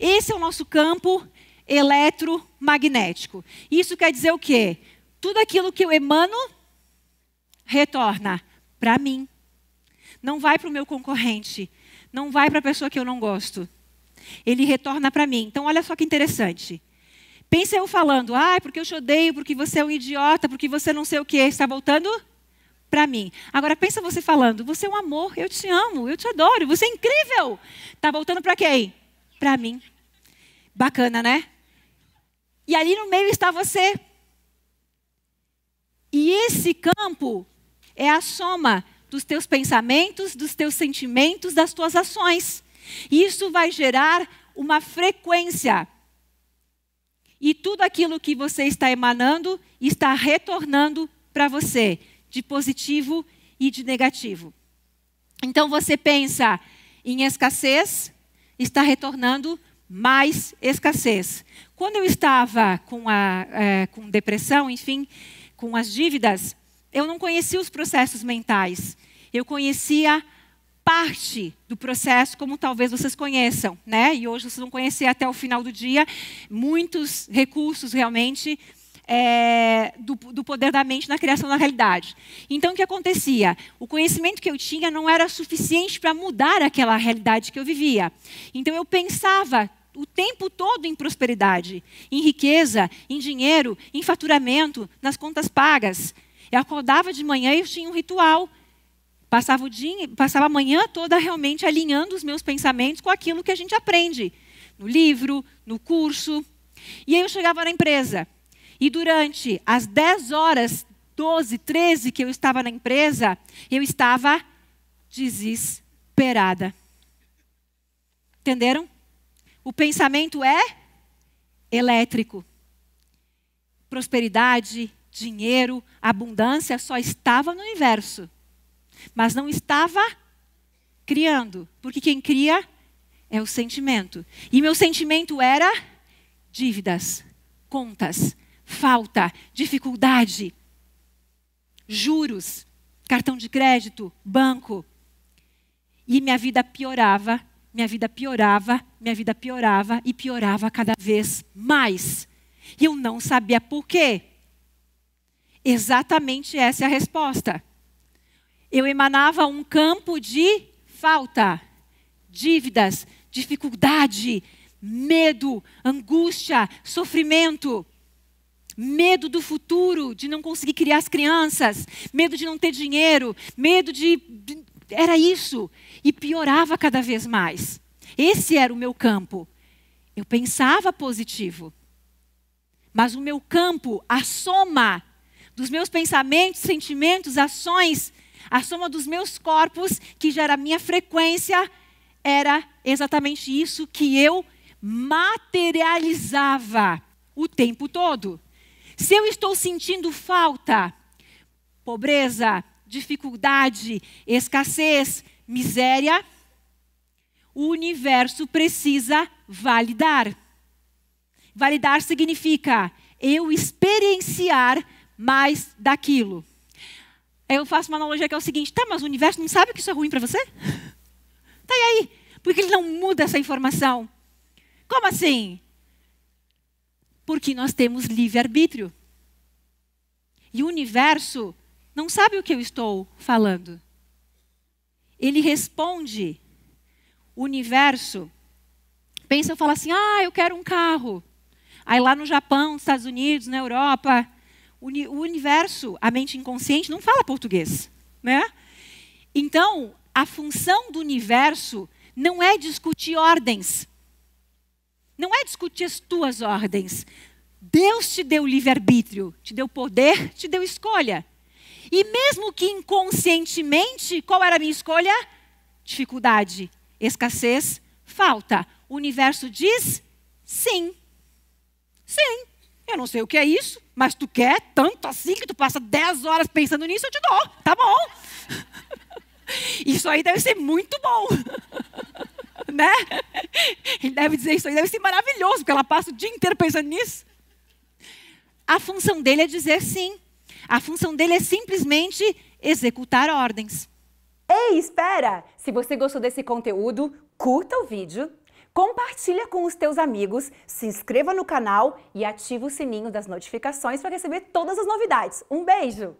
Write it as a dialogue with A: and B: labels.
A: Esse é o nosso campo eletromagnético. Isso quer dizer o quê? Tudo aquilo que eu emano retorna para mim. Não vai para o meu concorrente. Não vai para a pessoa que eu não gosto. Ele retorna para mim. Então, olha só que interessante. Pensa eu falando, ah, porque eu te odeio, porque você é um idiota, porque você não sei o que, está voltando para mim. Agora pensa você falando, você é um amor, eu te amo, eu te adoro, você é incrível. Está voltando para quem? para mim. Bacana, né? E ali no meio está você. E esse campo é a soma dos teus pensamentos, dos teus sentimentos, das tuas ações. E isso vai gerar uma frequência. E tudo aquilo que você está emanando está retornando para você, de positivo e de negativo. Então você pensa em escassez, está retornando mais escassez. Quando eu estava com, a, é, com depressão, enfim, com as dívidas, eu não conhecia os processos mentais. Eu conhecia parte do processo, como talvez vocês conheçam, né? E hoje vocês vão conhecer até o final do dia muitos recursos realmente é, do, do, poder da mente na criação da realidade. Então, o que acontecia? O conhecimento que eu tinha não era suficiente para mudar aquela realidade que eu vivia. Então, eu pensava o tempo todo em prosperidade, em riqueza, em dinheiro, em faturamento, nas contas pagas. Eu acordava de manhã e eu tinha um ritual. Passava, o dia, passava a manhã toda realmente alinhando os meus pensamentos com aquilo que a gente aprende no livro, no curso. E aí eu chegava na empresa e durante as 10 horas, 12, 13 que eu estava na empresa, eu estava desesperada. Entenderam? O pensamento é elétrico. Prosperidade, dinheiro, abundância só estava no universo, mas não estava criando, porque quem cria é o sentimento. E meu sentimento era dívidas, contas, falta, dificuldade, juros, cartão de crédito, banco. E minha vida piorava, minha vida piorava, minha vida piorava e piorava cada vez mais. E eu não sabia por quê. Exatamente essa é a resposta. Eu emanava um campo de falta, dívidas, dificuldade, medo, angústia, sofrimento medo do futuro, de não conseguir criar as crianças, medo de não ter dinheiro, medo de. Era isso. E piorava cada vez mais. Esse era o meu campo. Eu pensava positivo. Mas o meu campo, a soma dos meus pensamentos, sentimentos, ações, a soma dos meus corpos, que era a minha frequência, era exatamente isso que eu materializava o tempo todo. Se eu estou sentindo falta, pobreza, dificuldade, escassez, miséria, o universo precisa validar. Validar significa eu experienciar mais daquilo. Eu faço uma analogia que é o seguinte: tá, mas o universo não sabe que isso é ruim para você? Tá e aí? Por que ele não muda essa informação? Como assim? Porque nós temos livre-arbítrio. E o universo não sabe o que eu estou falando. Ele responde. O universo. Pensa e fala assim: ah, eu quero um carro. Aí lá no Japão, nos Estados Unidos, na Europa, o universo, a mente inconsciente, não fala português. Né? Então, a função do universo não é discutir ordens. Não é discutir as tuas ordens. Deus te deu livre-arbítrio, te deu poder, te deu escolha. E mesmo que inconscientemente, qual era a minha escolha? Dificuldade, escassez, falta. O universo diz sim. Sim. Eu não sei o que é isso, mas tu quer tanto assim que tu passa 10 horas pensando nisso, eu te dou. Tá bom. Isso aí deve ser muito bom. né? Ele deve dizer isso aí, deve ser maravilhoso, porque ela passa o dia inteiro pensando nisso. A função dele é dizer sim. A função dele é simplesmente executar ordens. Ei, espera! Se você gostou desse conteúdo, curta o vídeo, compartilha com os teus amigos, se inscreva no canal e ativa o sininho das notificações para receber todas as novidades. Um beijo!